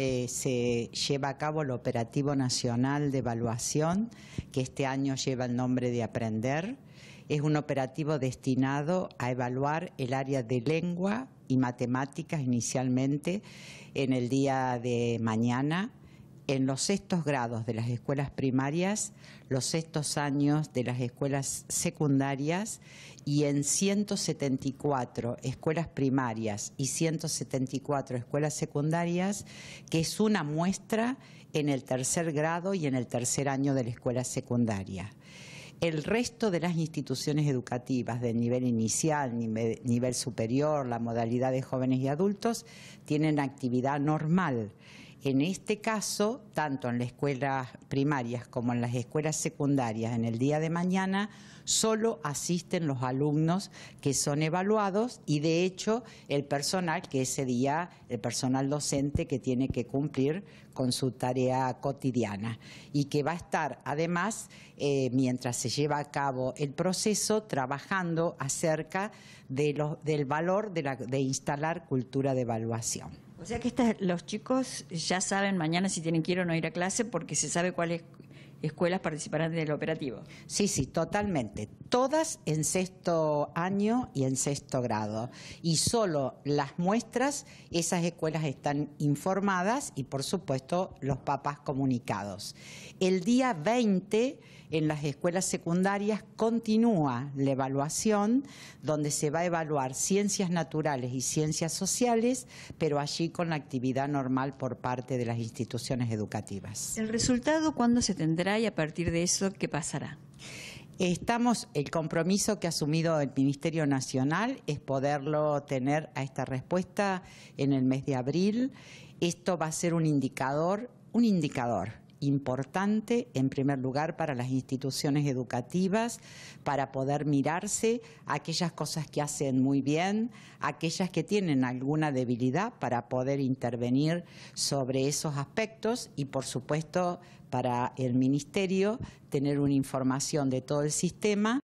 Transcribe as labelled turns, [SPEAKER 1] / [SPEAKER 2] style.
[SPEAKER 1] Eh, se lleva a cabo el Operativo Nacional de Evaluación, que este año lleva el nombre de Aprender. Es un operativo destinado a evaluar el área de lengua y matemáticas inicialmente en el día de mañana en los sextos grados de las escuelas primarias, los sextos años de las escuelas secundarias y en 174 escuelas primarias y 174 escuelas secundarias, que es una muestra en el tercer grado y en el tercer año de la escuela secundaria. El resto de las instituciones educativas de nivel inicial, nivel superior, la modalidad de jóvenes y adultos, tienen actividad normal en este caso, tanto en las escuelas primarias como en las escuelas secundarias, en el día de mañana, solo asisten los alumnos que son evaluados y, de hecho, el personal que ese día, el personal docente que tiene que cumplir con su tarea cotidiana y que va a estar, además, eh, mientras se lleva a cabo el proceso, trabajando acerca del valor de instalar cultura de evaluación.
[SPEAKER 2] O sea que los chicos ya saben mañana si tienen que ir o no ir a clase porque se sabe cuál es escuelas participarán en el
[SPEAKER 1] operativo. Sí, sí, totalmente. Todas en sexto año y en sexto grado. Y solo las muestras, esas escuelas están informadas y por supuesto los papás comunicados. El día 20 en las escuelas secundarias continúa la evaluación donde se va a evaluar ciencias naturales y ciencias sociales, pero allí con la actividad normal por parte de las instituciones educativas.
[SPEAKER 2] ¿El resultado cuándo se tendrá? y a partir de eso qué
[SPEAKER 1] pasará? Estamos, el compromiso que ha asumido el Ministerio Nacional es poderlo tener a esta respuesta en el mes de abril. Esto va a ser un indicador, un indicador importante, en primer lugar, para las instituciones educativas, para poder mirarse aquellas cosas que hacen muy bien, aquellas que tienen alguna debilidad para poder intervenir sobre esos aspectos y, por supuesto, para el Ministerio tener una información de todo el sistema.